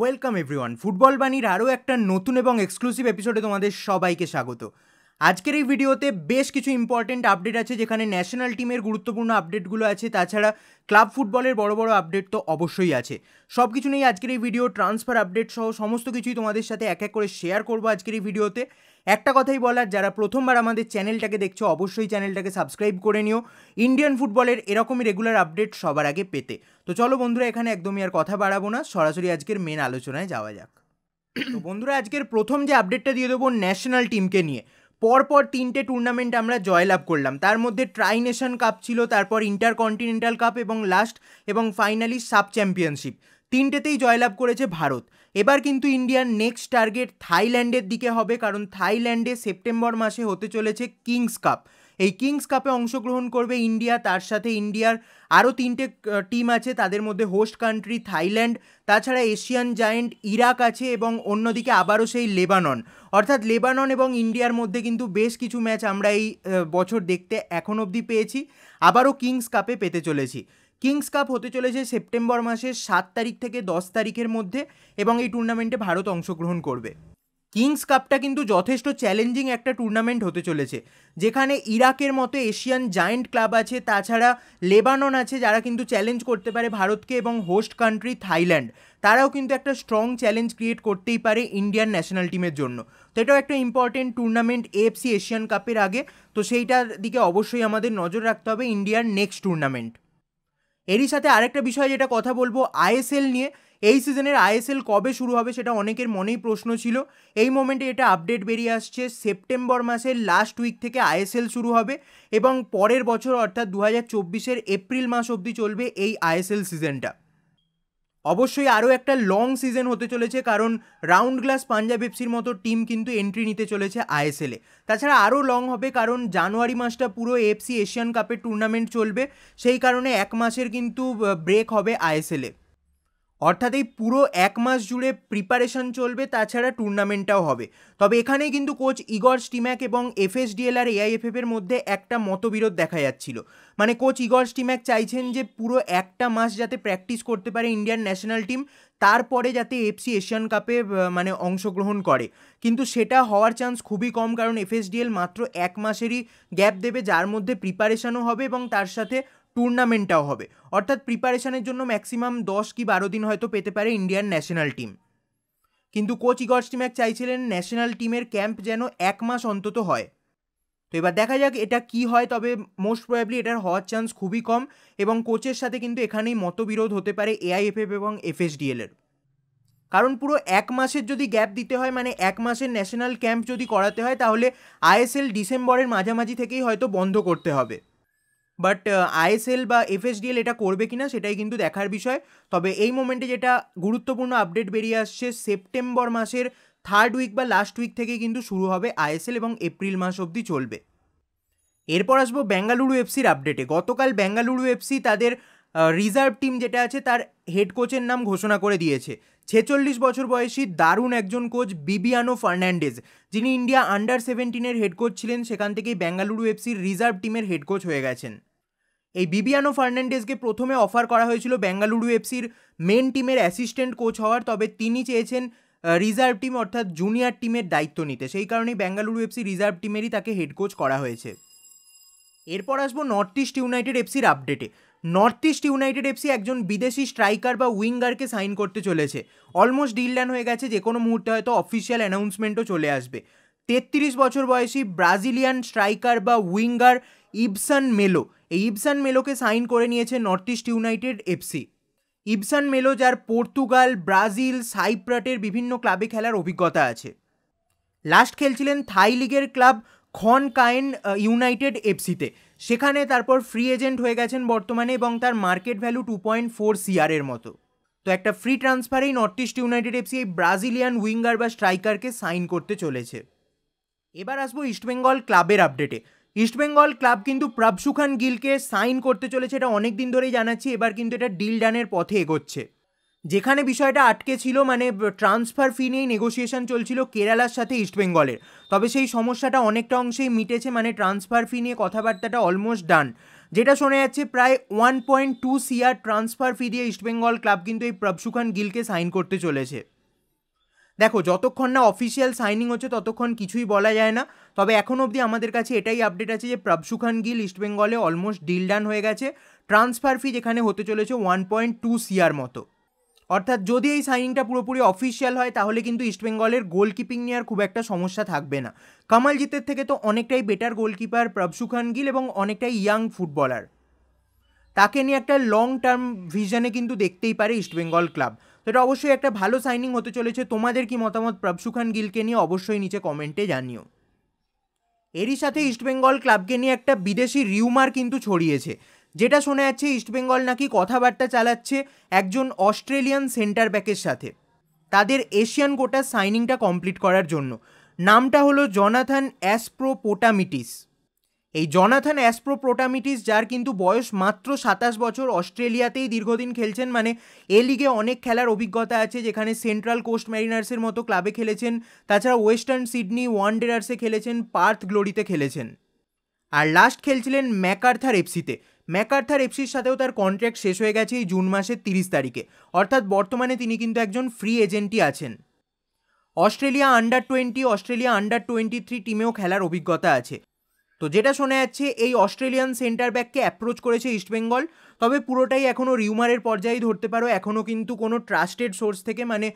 welcome everyone football বাণীর আরও একটা নতুন এবং এক্সক্লুসিভ এপিসোডে তোমাদের সবাইকে স্বাগত আজকের এই ভিডিওতে বেশ কিছু ইম্পর্টেন্ট আপডেট আছে যেখানে ন্যাশনাল টিমের গুরুত্বপূর্ণ আপডেটগুলো আছে তাছাড়া ক্লাব ফুটবলের বড় বড় আপডেট তো অবশ্যই আছে সব কিছু নিয়ে আজকের এই ভিডিও ট্রান্সফার আপডেট সহ সমস্ত কিছুই তোমাদের সাথে এক এক করে শেয়ার করবো আজকের এই ভিডিওতে একটা কথাই বলার যারা প্রথমবার আমাদের চ্যানেলটাকে দেখছো অবশ্যই চ্যানেলটাকে সাবস্ক্রাইব করে নিও ইন্ডিয়ান ফুটবলের এরকমই রেগুলার আপডেট সবার আগে পেতে তো চলো বন্ধুরা এখানে একদমই আর কথা বাড়াবো না সরাসরি আজকের মেন আলোচনায় যাওয়া যাক তো বন্ধুরা আজকের প্রথম যে আপডেটটা দিয়ে দেবো ন্যাশনাল টিমকে নিয়ে পরপর তিনটে টুর্নামেন্ট আমরা জয়লাভ করলাম তার মধ্যে ট্রাইনেশন কাপ ছিল তারপর ইন্টারকন্টিনেন্টাল কাপ এবং লাস্ট এবং ফাইনালি সাব চ্যাম্পিয়নশিপ তিনটেতেই জয়লাভ করেছে ভারত এবার কিন্তু ইন্ডিয়ার নেক্সট টার্গেট থাইল্যান্ডের দিকে হবে কারণ থাইল্যান্ডে সেপ্টেম্বর মাসে হতে চলেছে কিংস কাপ এই কিংস কাপে অংশগ্রহণ করবে ইন্ডিয়া তার সাথে ইন্ডিয়ার আরও তিনটে টিম আছে তাদের মধ্যে হোস্ট কান্ট্রি থাইল্যান্ড তাছাড়া এশিয়ান জায়েন্ট ইরাক আছে এবং অন্যদিকে আবারও সেই লেবানন অর্থাৎ লেবানন এবং ইন্ডিয়ার মধ্যে কিন্তু বেশ কিছু ম্যাচ আমরা এই বছর দেখতে এখন অবধি পেয়েছি আবারও কিংস কাপে পেতে চলেছি কিংস কাপ হতে চলেছে সেপ্টেম্বর মাসের সাত তারিখ থেকে দশ তারিখের মধ্যে এবং এই টুর্নামেন্টে ভারত অংশগ্রহণ করবে কিংস কাপটা কিন্তু যথেষ্ট চ্যালেঞ্জিং একটা টুর্নামেন্ট হতে চলেছে যেখানে ইরাকের মতো এশিয়ান জায়েন্ট ক্লাব আছে তাছাড়া লেবানন আছে যারা কিন্তু চ্যালেঞ্জ করতে পারে ভারতকে এবং হোস্ট কান্ট্রি থাইল্যান্ড তারাও কিন্তু একটা স্ট্রং চ্যালেঞ্জ ক্রিয়েট করতেই পারে ইন্ডিয়ান ন্যাশনাল টিমের জন্য তো এটাও একটা ইম্পর্টেন্ট টুর্নামেন্ট এফসি এশিয়ান কাপের আগে তো সেইটার দিকে অবশ্যই আমাদের নজর রাখতে হবে ইন্ডিয়ার নেক্সট টুর্নামেন্ট এরই সাথে আরেকটা বিষয় যেটা কথা বলবো আইএসএল নিয়ে এই সিজনের আইএসএল কবে শুরু হবে সেটা অনেকের মনেই প্রশ্ন ছিল এই মোমেন্টে এটা আপডেট বেরিয়ে আসছে সেপ্টেম্বর মাসের লাস্ট উইক থেকে আইএসএল শুরু হবে এবং পরের বছর অর্থাৎ দু হাজার এপ্রিল মাস অবধি চলবে এই আইএসএল সিজনটা অবশ্যই আরও একটা লং সিজন হতে চলেছে কারণ রাউন্ড গ্লাস পাঞ্জাব এফসির মতো টিম কিন্তু এন্ট্রি নিতে চলেছে আইএসএলে তাছাড়া আরও লং হবে কারণ জানুয়ারি মাসটা পুরো এফসি এশিয়ান কাপের টুর্নামেন্ট চলবে সেই কারণে এক মাসের কিন্তু ব্রেক হবে আইএসএলে অর্থাৎ এই পুরো এক মাস জুড়ে প্রিপারেশন চলবে তাছাড়া টুর্নামেন্টটাও হবে তবে এখানে কিন্তু কোচ ইগর স্টিম্যাক এবং এফএসডিএল আর এআইএফএফের মধ্যে একটা মতবিরোধ দেখা যাচ্ছিল মানে কোচ ইগর স্টিম্যাক চাইছেন যে পুরো একটা মাস যাতে প্র্যাকটিস করতে পারে ইন্ডিয়ান ন্যাশনাল টিম তারপরে যাতে এফসি এশিয়ান কাপে মানে অংশগ্রহণ করে কিন্তু সেটা হওয়ার চান্স খুবই কম কারণ এফএসডিএল মাত্র এক মাসেরই গ্যাপ দেবে যার মধ্যে প্রিপারেশনও হবে এবং তার সাথে টুর্নামেন্টটাও হবে অর্থাৎ প্রিপারেশনের জন্য ম্যাক্সিমাম দশ কি বারো দিন হয়তো পেতে পারে ইন্ডিয়ান ন্যাশনাল টিম কিন্তু কোচ ইগর স্টিম্যাক চাইছিলেন ন্যাশনাল টিমের ক্যাম্প যেন এক মাস অন্তত হয় তো এবার দেখা যাক এটা কি হয় তবে মোস্ট প্রবাবলি এটার হওয়ার চান্স খুবই কম এবং কোচের সাথে কিন্তু এখানেই মতবিরোধ হতে পারে এআইএফএফ এবং এফএসডিএলের কারণ পুরো এক মাসের যদি গ্যাপ দিতে হয় মানে এক মাসের ন্যাশনাল ক্যাম্প যদি করাতে হয় তাহলে আইএসএল ডিসেম্বরের মাঝামাঝি থেকেই হয়তো বন্ধ করতে হবে বাট আইএসএল uh, বা এফএসডিএল এটা করবে কিনা সেটাই কিন্তু দেখার বিষয় তবে এই মোমেন্টে যেটা গুরুত্বপূর্ণ আপডেট বেরিয়ে আসছে সেপ্টেম্বর মাসের থার্ড উইক বা লাস্ট উইক থেকে কিন্তু শুরু হবে আইএসএল এবং এপ্রিল মাস অবধি চলবে এরপর আসবো বেঙ্গালুরু এফসির আপডেটে গতকাল বেঙ্গালুরু এফসি তাদের রিজার্ভ টিম যেটা আছে তার হেড কোচের নাম ঘোষণা করে দিয়েছে ছেচল্লিশ বছর বয়সী দারুণ একজন কোচ বিবিয়ানো ফার্নান্ডেজ যিনি ইন্ডিয়া আন্ডার সেভেন্টিনের হেড কোচ ছিলেন সেখান থেকেই বেঙ্গালুরু এফসির রিজার্ভ টিমের হেড কোচ হয়ে গেছেন এই বিবিয়ানো ফার্নান্ডেজকে প্রথমে অফার করা হয়েছিল বেঙ্গালুরু এফসির মেন টিমের অ্যাসিস্ট্যান্ট কোচ হওয়ার তবে তিনি চেয়েছেন রিজার্ভ টিম অর্থাৎ জুনিয়র টিমের দায়িত্ব নিতে সেই কারণেই বেঙ্গালুরু এফসি রিজার্ভ টিমেরই তাকে হেড কোচ করা হয়েছে এরপর আসবো নর্থ ইস্ট ইউনাইটেড এফসির আপডেটে নর্থ ইস্ট ইউনাইটেড এফসি একজন বিদেশি স্ট্রাইকার বা উইঙ্গারকে সাইন করতে চলেছে অলমোস্ট ডিল হয়ে গেছে যে কোনো মুহূর্তে হয়তো অফিসিয়াল অ্যানাউন্সমেন্টও চলে আসবে তেত্রিশ বছর বয়সী ব্রাজিলিয়ান স্ট্রাইকার বা উইঙ্গার ইবসান মেলো এই ইবসান মেলোকে সাইন করে নিয়েছে North East United FC Ibson Melo যার পর্তুগাল ব্রাজিল সাইপ্রাটের বিভিন্ন ক্লাবে খেলার অভিজ্ঞতা আছে লাস্ট খেলছিলেন থাই লিগের ক্লাব খন কায়েন ইউনাইটেড এফসিতে সেখানে তারপর ফ্রি এজেন্ট হয়ে গেছেন বর্তমানে এবং তার market value two point four সিআরের মতো তো একটা ফ্রি ট্রান্সফারেই নর্থ ইস্ট ইউনাইটেড এফসি এই ব্রাজিলিয়ান উইঙ্গার বা স্ট্রাইকারকে সাইন করতে চলেছে এবার আসবো ইস্টবেঙ্গল ক্লাবের আপডেটে ইস্টবেঙ্গল ক্লাব কিন্তু প্রাবসুখান গিলকে সাইন করতে চলেছে এটা অনেক দিন ধরেই জানাচ্ছি এবার কিন্তু এটা ডিল ডানের পথে এগোচ্ছে যেখানে বিষয়টা আটকে ছিল মানে ট্রান্সফার ফি নিয়েই নেগোসিয়েশন চলছিল কেরালার সাথে ইস্টবেঙ্গলের তবে সেই সমস্যাটা অনেকটা অংশেই মিটেছে মানে ট্রান্সফার ফি নিয়ে কথাবার্তাটা অলমোস্ট ডান যেটা শোনা যাচ্ছে প্রায় one point two CR transfer fee দিয়ে ইস্টবেঙ্গল ক্লাব কিন্তু এই প্রবসুখান গিলকে সাইন করতে চলেছে দেখো যতক্ষণ না অফিসিয়াল সাইনিং হচ্ছে ততক্ষণ কিছুই বলা যায় না তবে এখন অবধি আমাদের কাছে এটাই আপডেট আছে যে প্রভসুখান গিল ইস্ট বেঙ্গলে অলমোস্ট ডিল ডান হয়ে গেছে ট্রান্সফার ফি যেখানে হতে চলেছে ওয়ান পয়েন্ট টু সিআর মতো অর্থাৎ যদি এই সাইনিংটা পুরোপুরি অফিসিয়াল হয় তাহলে কিন্তু ইস্টবেঙ্গলের গোলকিপিং নিয়ে আর খুব একটা সমস্যা থাকবে না কামালজিতের থেকে তো অনেকটাই বেটার গোলকিপার প্রভসুখান গিল এবং অনেকটাই ইয়াং ফুটবলার তাকে নিয়ে একটা লং টার্ম ভিশনে কিন্তু দেখতেই পারে ইস্টবেঙ্গল ক্লাব সেটা অবশ্যই একটা ভালো সাইনিং হতে চলেছে তোমাদের কি মতামত খান গিলকে নিয়ে অবশ্যই নিচে কমেন্টে জানিও এরই সাথে ইস্টবেঙ্গল ক্লাবকে নিয়ে একটা বিদেশি রিউমার কিন্তু ছড়িয়েছে যেটা শোনা যাচ্ছে ইস্টবেঙ্গল নাকি কথাবার্তা চালাচ্ছে একজন অস্ট্রেলিয়ান সেন্টার ব্যাকের সাথে তাদের এশিয়ান কোটার সাইনিংটা কমপ্লিট করার জন্য নামটা হলো জনাথান অ্যাসপ্রোপোটামিটিস এই জনাথান অ্যাসপ্রো প্রোটামিটিস যার কিন্তু বয়স মাত্র সাতাশ বছর অস্ট্রেলিয়াতেই দীর্ঘদিন খেলছেন মানে এ লিগে অনেক খেলার অভিজ্ঞতা আছে যেখানে সেন্ট্রাল কোস্ট ম্যারিনার্সের মতো ক্লাবে খেলেছেন তাছাড়া ওয়েস্টার্ন সিডনি ওয়ান্ডেরার্সে খেলেছেন পার্থ গ্লোরিতে খেলেছেন আর লাস্ট খেলছিলেন ম্যাকার্থার এফসিতে ম্যাকার্থার এফসির সাথেও তার কন্ট্র্যাক্ট শেষ হয়ে গেছে এই জুন মাসের তিরিশ তারিখে অর্থাৎ বর্তমানে তিনি কিন্তু একজন ফ্রি এজেন্টই আছেন Australia under twenty Australia under twenty three টিমেও খেলার অভিজ্ঞতা আছে তো যেটা শোনা যাচ্ছে এই অস্ট্রেলিয়ান সেন্টার ব্যাককে অ্যাপ্রোচ করেছে ইস্টবেঙ্গল তবে পুরোটাই এখনও রিউমারের পর্যায়েই ধরতে পারো এখনও কিন্তু কোনো ট্রাস্টেড সোর্স থেকে মানে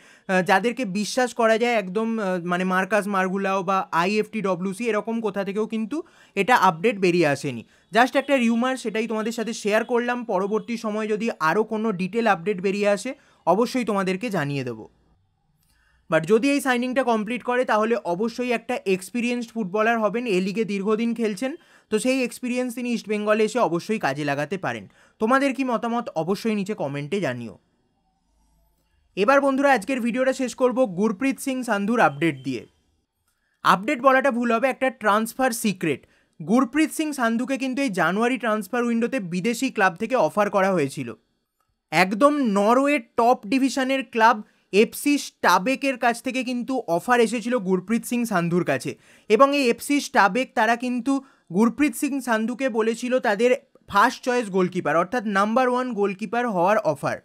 যাদেরকে বিশ্বাস করা যায় একদম মানে মার্কাস মার্গুলাও বা আইএফটি ডব্লিউসি এরকম কোথা থেকেও কিন্তু এটা আপডেট বেরিয়ে আসেনি জাস্ট একটা রিউমার সেটাই তোমাদের সাথে শেয়ার করলাম পরবর্তী সময় যদি আরও কোনো ডিটেল আপডেট বেরিয়ে আসে অবশ্যই তোমাদেরকে জানিয়ে দেবো বাট যদি এই সাইনিংটা কমপ্লিট করে তাহলে অবশ্যই একটা এক্সপিরিয়েন্সড ফুটবলার হবেন এ লিগে দীর্ঘদিন খেলছেন তো সেই এক্সপিরিয়েন্স তিনি ইস্টবেঙ্গলে এসে অবশ্যই কাজে লাগাতে পারেন তোমাদের কি মতামত অবশ্যই নিচে কমেন্টে জানিও এবার বন্ধুরা আজকের ভিডিওটা শেষ করব গুরপ্রীত সিং সান্ধুর আপডেট দিয়ে আপডেট বলাটা ভুল হবে একটা ট্রান্সফার সিক্রেট গুরপ্রীত সিং সান্ধুকে কিন্তু এই জানুয়ারি ট্রান্সফার উইন্ডোতে বিদেশি ক্লাব থেকে অফার করা হয়েছিল একদম নরওয়ে টপ ডিভিশনের ক্লাব এফসি স্টাবেকের কাছ থেকে কিন্তু অফার এসেছিল গুরপ্রীত সিং সান্ধুর কাছে এবং এই এফসি স্টাবেক তারা কিন্তু গুরপ্রীত সিং সান্ধুকে বলেছিল তাদের ফার্স্ট চয়েস গোলকিপার অর্থাৎ নাম্বার ওয়ান গোলকিপার হওয়ার অফার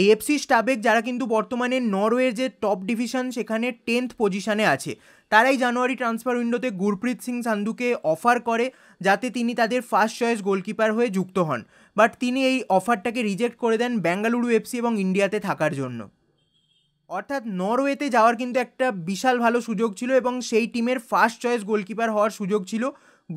এই এফসি স্টাবেক যারা কিন্তু বর্তমানে নরওয়ের যে টপ ডিভিশন সেখানে টেন্থ পজিশানে আছে তারাই জানুয়ারি ট্রান্সফার উইন্ডোতে গুরপ্রীত সিং সান্ধুকে অফার করে যাতে তিনি তাদের ফার্স্ট চয়েস গোলকিপার হয়ে যুক্ত হন বাট তিনি এই অফারটাকে রিজেক্ট করে দেন বেঙ্গালুরু এফসি এবং ইন্ডিয়াতে থাকার জন্য অর্থাৎ নরওয়েতে যাওয়ার কিন্তু একটা বিশাল ভালো সুযোগ ছিল এবং সেই টিমের ফার্স্ট চয়েস গোলকিপার হওয়ার সুযোগ ছিল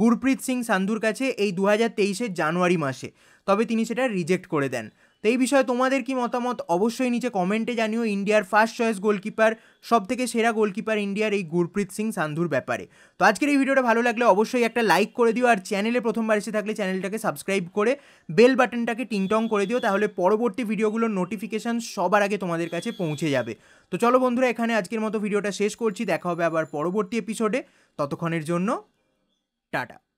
গুরপ্রীত সিং সান্ধুর কাছে এই দু হাজার তেইশের জানুয়ারি মাসে তবে তিনি সেটা রিজেক্ট করে দেন তো এই বিষয়ে তোমাদের কি মতামত অবশ্যই নিচে কমেন্টে জানিও ইন্ডিয়ার ফার্স্ট চয়েস গোলকিপার সব থেকে সেরা গোলকিপার ইন্ডিয়ার এই গুরপ্রীত সিং সান্ধুর ব্যাপারে তো আজকের এই ভিডিওটা ভালো লাগলে অবশ্যই একটা লাইক করে দিও আর চ্যানেলে প্রথমবার এসে থাকলে চ্যানেলটাকে সাবস্ক্রাইব করে বেল বাটনটাকে টিংটং করে দিও তাহলে পরবর্তী ভিডিওগুলোর নোটিফিকেশান সবার আগে তোমাদের কাছে পৌঁছে যাবে তো চলো বন্ধুরা এখানে আজকের মতো ভিডিওটা শেষ করছি দেখা হবে আবার পরবর্তী এপিসোডে ততক্ষণের জন্য টাটা